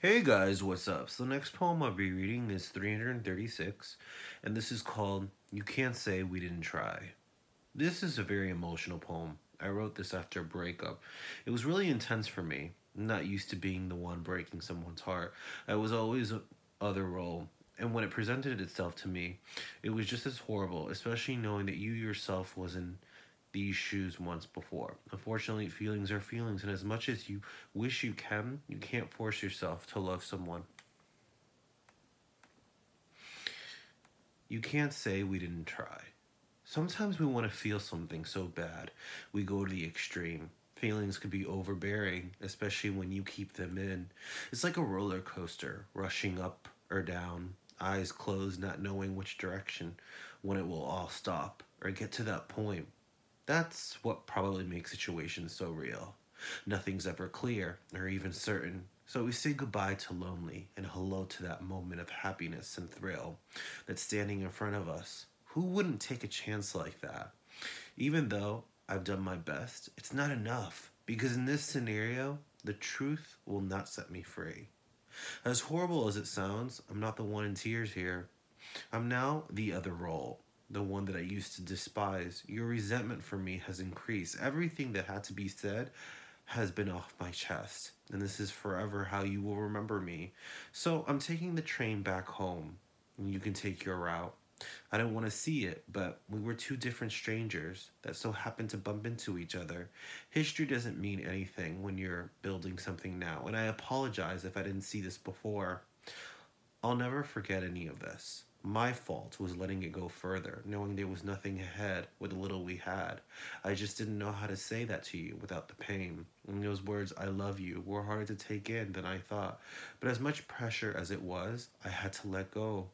Hey guys, what's up? So the next poem I'll be reading is 336, and this is called You Can't Say We Didn't Try. This is a very emotional poem. I wrote this after a breakup. It was really intense for me. I'm not used to being the one breaking someone's heart. I was always other role, and when it presented itself to me, it was just as horrible, especially knowing that you yourself wasn't these shoes once before. Unfortunately, feelings are feelings, and as much as you wish you can, you can't force yourself to love someone. You can't say we didn't try. Sometimes we want to feel something so bad, we go to the extreme. Feelings could be overbearing, especially when you keep them in. It's like a roller coaster, rushing up or down, eyes closed, not knowing which direction, when it will all stop, or get to that point that's what probably makes situations so real. Nothing's ever clear or even certain, so we say goodbye to lonely and hello to that moment of happiness and thrill that's standing in front of us. Who wouldn't take a chance like that? Even though I've done my best, it's not enough because in this scenario, the truth will not set me free. As horrible as it sounds, I'm not the one in tears here. I'm now the other role, the one that I used to despise. Your resentment for me has increased. Everything that had to be said has been off my chest, and this is forever how you will remember me. So I'm taking the train back home, and you can take your route. I do not want to see it, but we were two different strangers that so happened to bump into each other. History doesn't mean anything when you're building something now, and I apologize if I didn't see this before. I'll never forget any of this. My fault was letting it go further, knowing there was nothing ahead with the little we had. I just didn't know how to say that to you without the pain. And those words, I love you, were harder to take in than I thought. But as much pressure as it was, I had to let go.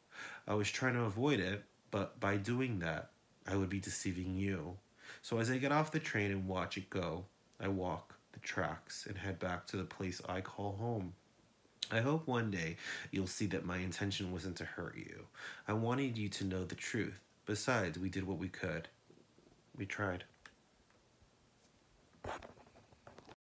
I was trying to avoid it, but by doing that, I would be deceiving you. So as I get off the train and watch it go, I walk the tracks and head back to the place I call home. I hope one day you'll see that my intention wasn't to hurt you. I wanted you to know the truth. Besides, we did what we could. We tried.